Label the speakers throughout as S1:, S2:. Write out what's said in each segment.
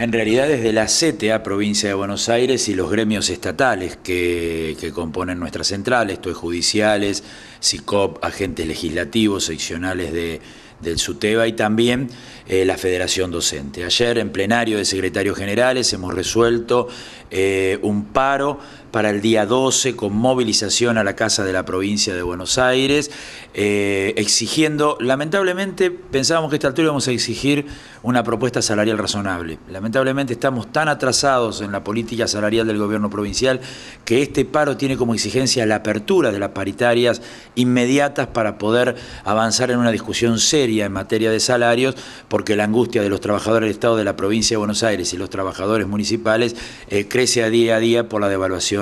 S1: En realidad desde la CTA, provincia de Buenos Aires, y los gremios estatales que, componen nuestra central, esto es judiciales, SICOP, agentes legislativos, seccionales de, del SUTEBA y también eh, la Federación Docente. Ayer en plenario de secretarios generales hemos resuelto eh, un paro para el día 12 con movilización a la Casa de la Provincia de Buenos Aires, eh, exigiendo, lamentablemente pensábamos que a esta altura íbamos a exigir una propuesta salarial razonable. Lamentablemente estamos tan atrasados en la política salarial del gobierno provincial que este paro tiene como exigencia la apertura de las paritarias inmediatas para poder avanzar en una discusión seria en materia de salarios, porque la angustia de los trabajadores del Estado de la Provincia de Buenos Aires y los trabajadores municipales eh, crece a día a día por la devaluación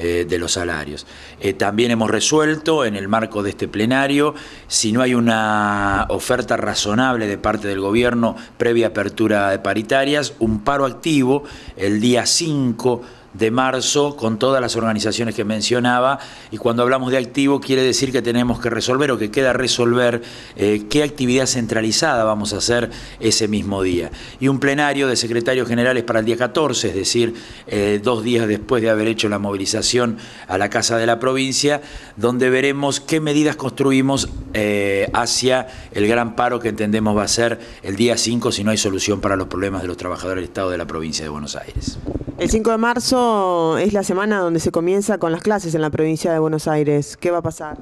S1: eh, de, los salarios. Eh, también hemos resuelto en el marco de este plenario, si no hay una oferta razonable de parte del gobierno previa apertura de paritarias, un paro activo el día 5 de marzo con todas las organizaciones que mencionaba y cuando hablamos de activo quiere decir que tenemos que resolver o que queda resolver eh, qué actividad centralizada vamos a hacer ese mismo día. Y un plenario de secretarios generales para el día 14, es decir, eh, dos días después de haber hecho la movilización a la Casa de la Provincia, donde veremos qué medidas construimos eh, hacia el gran paro que entendemos va a ser el día 5 si no hay solución para los problemas de los trabajadores del Estado de la provincia de Buenos Aires.
S2: El 5 de marzo es la semana donde se comienza con las clases en la provincia de Buenos Aires. ¿Qué va a pasar?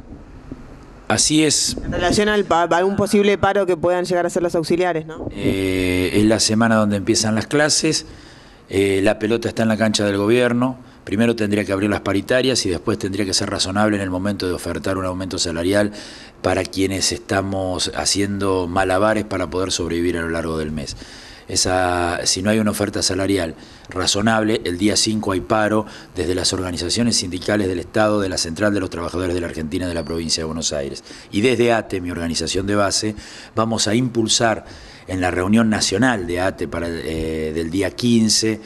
S1: Así es. En
S2: relación al, a algún posible paro que puedan llegar a ser los auxiliares, ¿no?
S1: Eh, es la semana donde empiezan las clases, eh, la pelota está en la cancha del gobierno, primero tendría que abrir las paritarias y después tendría que ser razonable en el momento de ofertar un aumento salarial para quienes estamos haciendo malabares para poder sobrevivir a lo largo del mes esa, si no hay una oferta salarial razonable, el día 5 hay paro desde las organizaciones sindicales del Estado, de la Central de los Trabajadores de la Argentina, de la provincia de Buenos Aires. Y desde ATE, mi organización de base, vamos a impulsar en la reunión nacional de ATE para, eh, del día 15,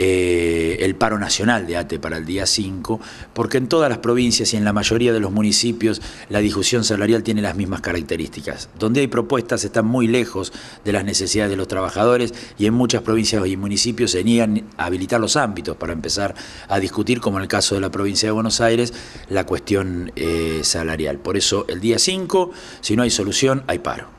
S1: eh, el paro nacional de ATE para el día 5, porque en todas las provincias y en la mayoría de los municipios la discusión salarial tiene las mismas características. Donde hay propuestas están muy lejos de las necesidades de los trabajadores y en muchas provincias y municipios se niegan a habilitar los ámbitos para empezar a discutir, como en el caso de la provincia de Buenos Aires, la cuestión eh, salarial. Por eso el día 5, si no hay solución, hay paro.